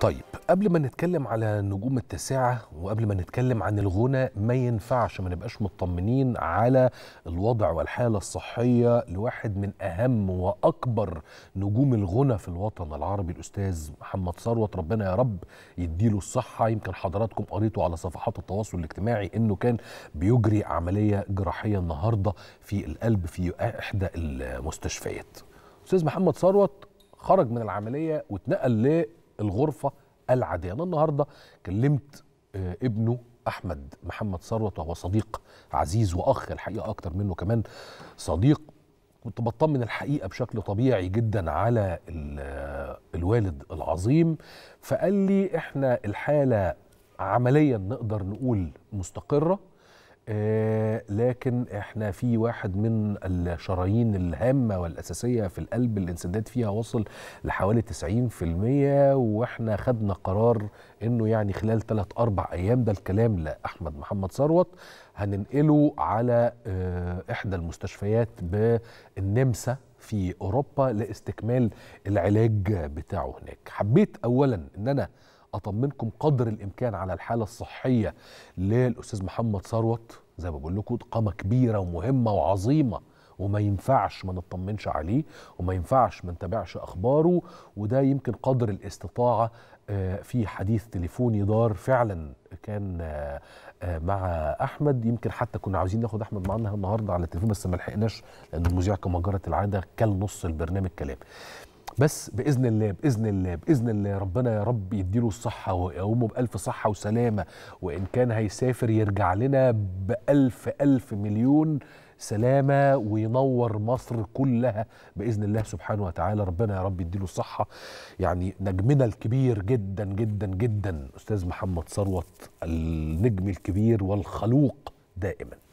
طيب قبل ما نتكلم على نجوم التسعة وقبل ما نتكلم عن الغنى ما ينفعش ما نبقاش مطمنين على الوضع والحالة الصحية لواحد من أهم وأكبر نجوم الغنى في الوطن العربي الأستاذ محمد ثروت ربنا يا رب يديله الصحة يمكن حضراتكم قريتوا على صفحات التواصل الاجتماعي إنه كان بيجري عملية جراحية النهاردة في القلب في إحدى المستشفيات أستاذ محمد ثروت خرج من العملية واتنقل الغرفه العاديه انا النهارده كلمت آه، ابنه احمد محمد ثروت وهو صديق عزيز واخ الحقيقه اكتر منه كمان صديق كنت بطمن الحقيقه بشكل طبيعي جدا على آه، الوالد العظيم فقال لي احنا الحاله عمليا نقدر نقول مستقره آه، ولكن احنا في واحد من الشرايين الهامه والاساسيه في القلب الانسداد فيها وصل لحوالي 90% واحنا خدنا قرار انه يعني خلال ثلاث اربع ايام ده الكلام لاحمد محمد ثروت هننقله على آه، احدى المستشفيات بالنمسا في اوروبا لاستكمال العلاج بتاعه هناك حبيت اولا ان انا اطمنكم قدر الامكان على الحاله الصحيه للاستاذ محمد ثروت زي ما بقول لكم قامه كبيره ومهمه وعظيمه وما ينفعش ما نطمنش عليه وما ينفعش ما نتابعش اخباره وده يمكن قدر الاستطاعه آه، في حديث تليفوني دار فعلا كان آه، آه، مع احمد يمكن حتى كنا عاوزين ناخد احمد معانا النهارده على التليفون بس ما لحقناش لان المذيع كما جرت العاده كل نص البرنامج كلام بس باذن الله باذن الله باذن الله ربنا يا رب يديله الصحه ويقومه بالف صحه وسلامه وان كان هيسافر يرجع لنا بالف الف مليون سلامه وينور مصر كلها باذن الله سبحانه وتعالى ربنا يا رب يديله الصحه يعني نجمنا الكبير جدا جدا جدا استاذ محمد ثروت النجم الكبير والخلوق دائما